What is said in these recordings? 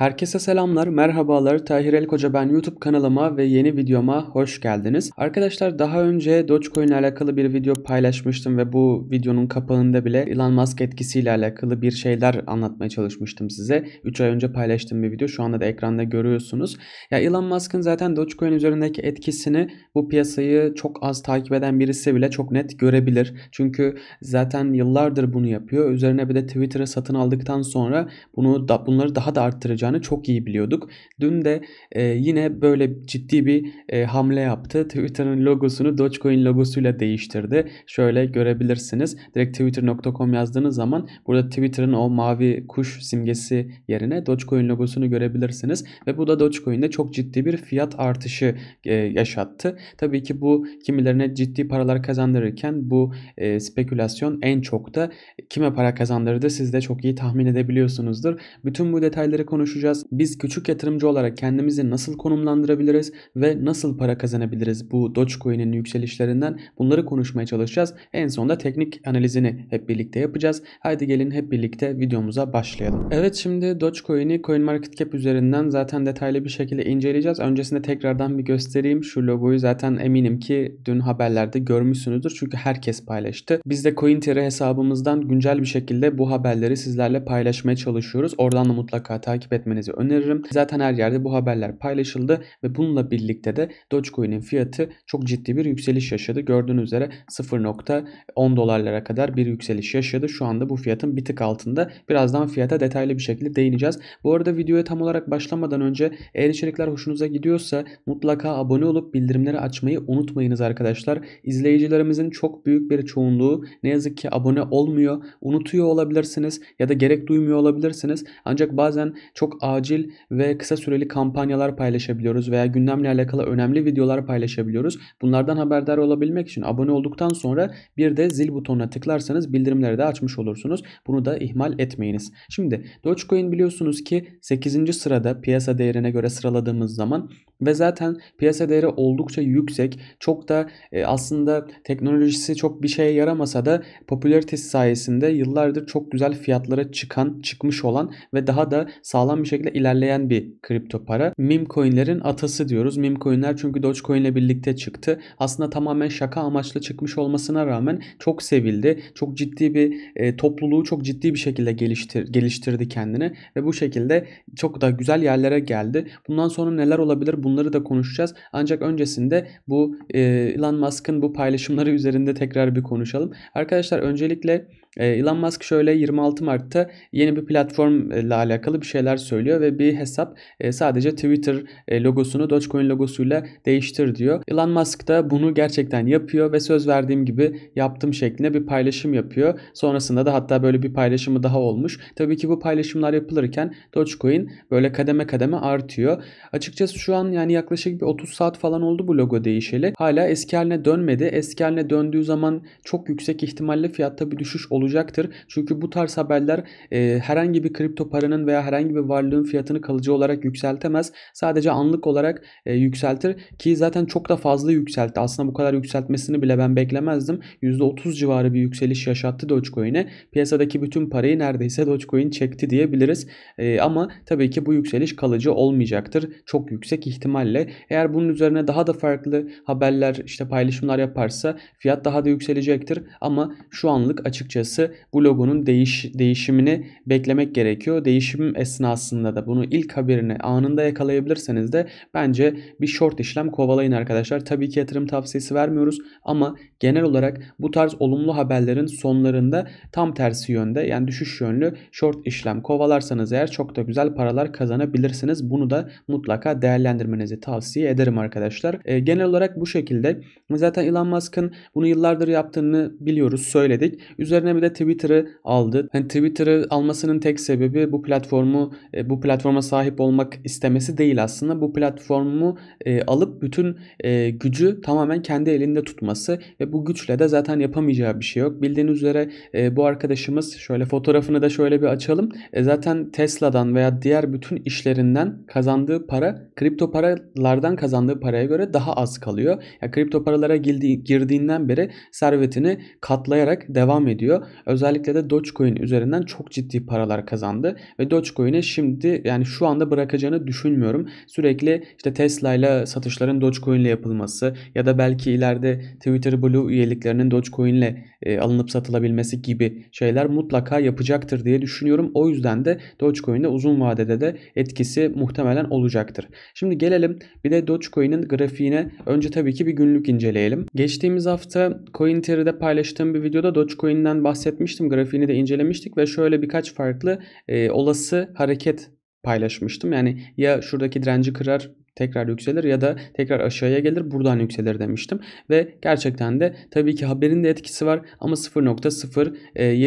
Herkese selamlar, merhabalar. Tahir El Koca ben YouTube kanalıma ve yeni videoma hoş geldiniz. Arkadaşlar daha önce Dogecoin ile alakalı bir video paylaşmıştım ve bu videonun kapağında bile Elon Musk etkisiyle alakalı bir şeyler anlatmaya çalışmıştım size. 3 ay önce paylaştığım bir video şu anda da ekranda görüyorsunuz. Ya Elon Musk'ın zaten Dogecoin üzerindeki etkisini bu piyasayı çok az takip eden birisi bile çok net görebilir. Çünkü zaten yıllardır bunu yapıyor. Üzerine bir de Twitter'ı satın aldıktan sonra bunu da, bunları daha da arttıracak olacağını çok iyi biliyorduk. Dün de e, yine böyle ciddi bir e, hamle yaptı. Twitter'ın logosunu Dogecoin logosuyla değiştirdi. Şöyle görebilirsiniz. Direkt twitter.com yazdığınız zaman burada Twitter'ın o mavi kuş simgesi yerine Dogecoin logosunu görebilirsiniz ve bu da Dogecoin'de çok ciddi bir fiyat artışı e, yaşattı. Tabii ki bu kimilerine ciddi paralar kazandırırken bu e, spekülasyon en çok da kime para kazandırdı siz de çok iyi tahmin edebiliyorsunuzdur. Bütün bu detayları konuşacağız konuşacağız. Biz küçük yatırımcı olarak kendimizi nasıl konumlandırabiliriz ve nasıl para kazanabiliriz bu Dogecoin'in yükselişlerinden bunları konuşmaya çalışacağız. En sonunda teknik analizini hep birlikte yapacağız. Haydi gelin hep birlikte videomuza başlayalım. Evet şimdi Dogecoin'i CoinMarketCap üzerinden zaten detaylı bir şekilde inceleyeceğiz. Öncesinde tekrardan bir göstereyim. Şu logoyu zaten eminim ki dün haberlerde görmüşsünüzdür. Çünkü herkes paylaştı. Biz de CoinTR hesabımızdan güncel bir şekilde bu haberleri sizlerle paylaşmaya çalışıyoruz. Oradan da mutlaka takip et etmenizi öneririm. Zaten her yerde bu haberler paylaşıldı ve bununla birlikte de Dogecoin'in fiyatı çok ciddi bir yükseliş yaşadı. Gördüğünüz üzere 0.10 dolarlara kadar bir yükseliş yaşadı. Şu anda bu fiyatın bir tık altında. Birazdan fiyata detaylı bir şekilde değineceğiz. Bu arada videoya tam olarak başlamadan önce eğer içerikler hoşunuza gidiyorsa mutlaka abone olup bildirimleri açmayı unutmayınız arkadaşlar. İzleyicilerimizin çok büyük bir çoğunluğu ne yazık ki abone olmuyor. Unutuyor olabilirsiniz ya da gerek duymuyor olabilirsiniz. Ancak bazen çok çok acil ve kısa süreli kampanyalar paylaşabiliyoruz veya gündemle alakalı önemli videolar paylaşabiliyoruz. Bunlardan haberdar olabilmek için abone olduktan sonra bir de zil butonuna tıklarsanız bildirimleri de açmış olursunuz. Bunu da ihmal etmeyiniz. Şimdi Dogecoin biliyorsunuz ki 8. sırada piyasa değerine göre sıraladığımız zaman ve zaten piyasa değeri oldukça yüksek. Çok da e, aslında teknolojisi çok bir şeye yaramasa da popülaritesi sayesinde yıllardır çok güzel fiyatlara çıkan, çıkmış olan ve daha da sağlam bir şekilde ilerleyen bir kripto para. Meme coinlerin atası diyoruz. Meme coinler çünkü Dogecoin ile birlikte çıktı. Aslında tamamen şaka amaçlı çıkmış olmasına rağmen çok sevildi. Çok ciddi bir e, topluluğu çok ciddi bir şekilde geliştir, geliştirdi kendini ve bu şekilde çok da güzel yerlere geldi. Bundan sonra neler olabilir? Bunu Bunları da konuşacağız. Ancak öncesinde bu Elon Musk'ın bu paylaşımları üzerinde tekrar bir konuşalım. Arkadaşlar öncelikle ee, Elon Musk şöyle 26 Mart'ta yeni bir platformla alakalı bir şeyler söylüyor ve bir hesap e, sadece Twitter e, logosunu Dogecoin logosuyla değiştir diyor. Elon Musk da bunu gerçekten yapıyor ve söz verdiğim gibi yaptım şeklinde bir paylaşım yapıyor. Sonrasında da hatta böyle bir paylaşımı daha olmuş. Tabii ki bu paylaşımlar yapılırken Dogecoin böyle kademe kademe artıyor. Açıkçası şu an yani yaklaşık bir 30 saat falan oldu bu logo değişeli. Hala eski haline dönmedi. Eski haline döndüğü zaman çok yüksek ihtimalle fiyatta bir düşüş olur olacaktır. Çünkü bu tarz haberler e, herhangi bir kripto paranın veya herhangi bir varlığın fiyatını kalıcı olarak yükseltemez. Sadece anlık olarak e, yükseltir ki zaten çok da fazla yükseltti. Aslında bu kadar yükseltmesini bile ben beklemezdim. %30 civarı bir yükseliş yaşattı Dogecoin'e. Piyasadaki bütün parayı neredeyse Dogecoin çekti diyebiliriz. E, ama tabii ki bu yükseliş kalıcı olmayacaktır. Çok yüksek ihtimalle. Eğer bunun üzerine daha da farklı haberler işte paylaşımlar yaparsa fiyat daha da yükselecektir. Ama şu anlık açıkçası açıkçası bu logonun değiş, değişimini beklemek gerekiyor. Değişim esnasında da bunu ilk haberini anında yakalayabilirseniz de bence bir short işlem kovalayın arkadaşlar. Tabii ki yatırım tavsiyesi vermiyoruz ama genel olarak bu tarz olumlu haberlerin sonlarında tam tersi yönde yani düşüş yönlü short işlem kovalarsanız eğer çok da güzel paralar kazanabilirsiniz. Bunu da mutlaka değerlendirmenizi tavsiye ederim arkadaşlar. E, genel olarak bu şekilde zaten Elon Musk'ın bunu yıllardır yaptığını biliyoruz söyledik. Üzerine de Twitter'ı aldı. Hani Twitter'ı almasının tek sebebi bu platformu e, bu platforma sahip olmak istemesi değil aslında. Bu platformu e, alıp bütün e, gücü tamamen kendi elinde tutması ve bu güçle de zaten yapamayacağı bir şey yok. Bildiğiniz üzere bu arkadaşımız şöyle fotoğrafını da şöyle bir açalım. Zaten Tesla'dan veya diğer bütün işlerinden kazandığı para kripto paralardan kazandığı paraya göre daha az kalıyor. Ya kripto paralara girdiğinden beri servetini katlayarak devam ediyor özellikle de Dogecoin üzerinden çok ciddi paralar kazandı ve Dogecoin'e şimdi yani şu anda bırakacağını düşünmüyorum. Sürekli işte Tesla ile satışların Dogecoin ile yapılması ya da belki ileride Twitter Blue üyeliklerinin Dogecoin ile e, alınıp satılabilmesi gibi şeyler mutlaka yapacaktır diye düşünüyorum. O yüzden de Dogecoin'de uzun vadede de etkisi muhtemelen olacaktır. Şimdi gelelim bir de Dogecoin'in grafiğine önce tabii ki bir günlük inceleyelim. Geçtiğimiz hafta CoinTerry'de paylaştığım bir videoda Dogecoin'den bahsetmiştim bahsetmiştim. Grafiğini de incelemiştik ve şöyle birkaç farklı e, olası hareket paylaşmıştım. Yani ya şuradaki direnci kırar tekrar yükselir ya da tekrar aşağıya gelir buradan yükselir demiştim. Ve gerçekten de tabii ki haberin de etkisi var ama 0.07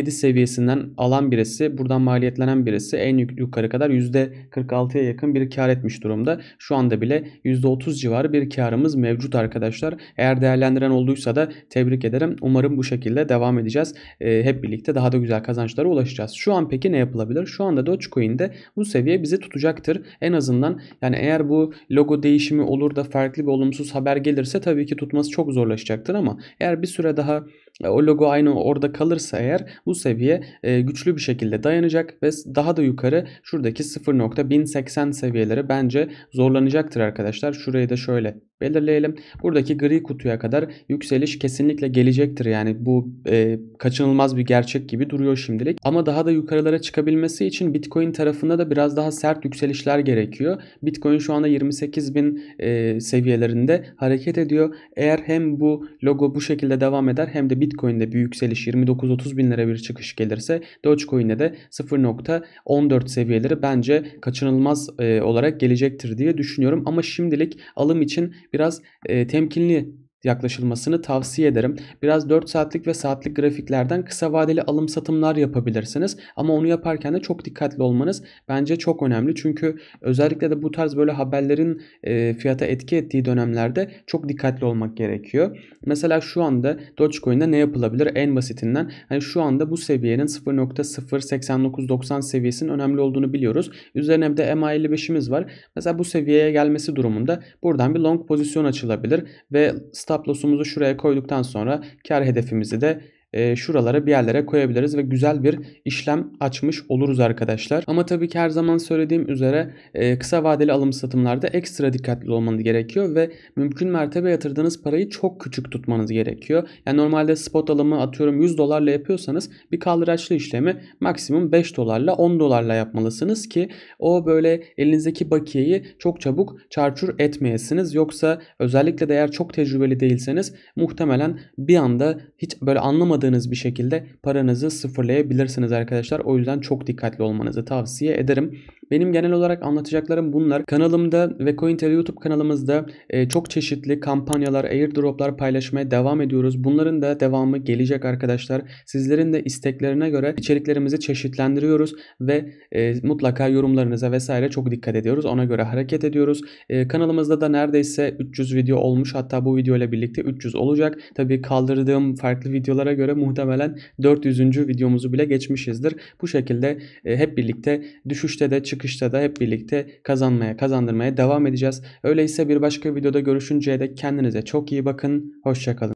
e, seviyesinden alan birisi buradan maliyetlenen birisi en yukarı kadar %46'ya yakın bir kar etmiş durumda. Şu anda bile %30 civarı bir karımız mevcut arkadaşlar. Eğer değerlendiren olduysa da tebrik ederim. Umarım bu şekilde devam edeceğiz. E, hep birlikte daha da güzel kazançlara ulaşacağız. Şu an peki ne yapılabilir? Şu anda Dogecoin'de bu seviye bizi tutacaktır. En azından yani eğer bu logo değişimi olur da farklı bir olumsuz haber gelirse tabii ki tutması çok zorlaşacaktır ama eğer bir süre daha e, o logo aynı orada kalırsa eğer bu seviye e, güçlü bir şekilde dayanacak ve daha da yukarı şuradaki 0.1080 seviyeleri bence zorlanacaktır arkadaşlar. Şurayı da şöyle belirleyelim. Buradaki gri kutuya kadar yükseliş kesinlikle gelecektir. Yani bu e, kaçınılmaz bir gerçek gibi duruyor şimdilik. Ama daha da yukarılara çıkabilmesi için Bitcoin tarafında da biraz daha sert yükselişler gerekiyor. Bitcoin şu anda 28 bin e, seviyelerinde hareket ediyor. Eğer hem bu logo bu şekilde devam eder hem de Bitcoin'de bir yükseliş 29-30 bin lira bir çıkış gelirse Dogecoin'de de 0.14 seviyeleri bence kaçınılmaz e, olarak gelecektir diye düşünüyorum. Ama şimdilik alım için biraz e, temkinli yaklaşılmasını tavsiye ederim. Biraz 4 saatlik ve saatlik grafiklerden kısa vadeli alım satımlar yapabilirsiniz. Ama onu yaparken de çok dikkatli olmanız bence çok önemli. Çünkü özellikle de bu tarz böyle haberlerin e, fiyata etki ettiği dönemlerde çok dikkatli olmak gerekiyor. Mesela şu anda Dogecoin'de ne yapılabilir? En basitinden hani şu anda bu seviyenin 0.08990 seviyesinin önemli olduğunu biliyoruz. Üzerine bir de MA55'imiz var. Mesela bu seviyeye gelmesi durumunda buradan bir long pozisyon açılabilir ve start Stop loss'umuzu şuraya koyduktan sonra kar hedefimizi de e, şuralara bir yerlere koyabiliriz ve güzel bir işlem açmış oluruz arkadaşlar. Ama tabii ki her zaman söylediğim üzere e, kısa vadeli alım satımlarda ekstra dikkatli olmanız gerekiyor ve mümkün mertebe yatırdığınız parayı çok küçük tutmanız gerekiyor. Yani normalde spot alımı atıyorum 100 dolarla yapıyorsanız bir kaldıraçlı işlemi maksimum 5 dolarla 10 dolarla yapmalısınız ki o böyle elinizdeki bakiyeyi çok çabuk çarçur etmeyesiniz. Yoksa özellikle de eğer çok tecrübeli değilseniz muhtemelen bir anda hiç böyle anlamadığınız olmadığınız bir şekilde paranızı sıfırlayabilirsiniz arkadaşlar. O yüzden çok dikkatli olmanızı tavsiye ederim. Benim genel olarak anlatacaklarım bunlar. Kanalımda ve Cointel YouTube kanalımızda e, çok çeşitli kampanyalar, airdroplar paylaşmaya devam ediyoruz. Bunların da devamı gelecek arkadaşlar. Sizlerin de isteklerine göre içeriklerimizi çeşitlendiriyoruz ve e, mutlaka yorumlarınıza vesaire çok dikkat ediyoruz. Ona göre hareket ediyoruz. E, kanalımızda da neredeyse 300 video olmuş. Hatta bu video ile birlikte 300 olacak. Tabii kaldırdığım farklı videolara göre muhtemelen 400. videomuzu bile geçmişizdir. Bu şekilde hep birlikte düşüşte de çık çıkışta da hep birlikte kazanmaya, kazandırmaya devam edeceğiz. Öyleyse bir başka videoda görüşünceye dek kendinize çok iyi bakın. Hoşçakalın.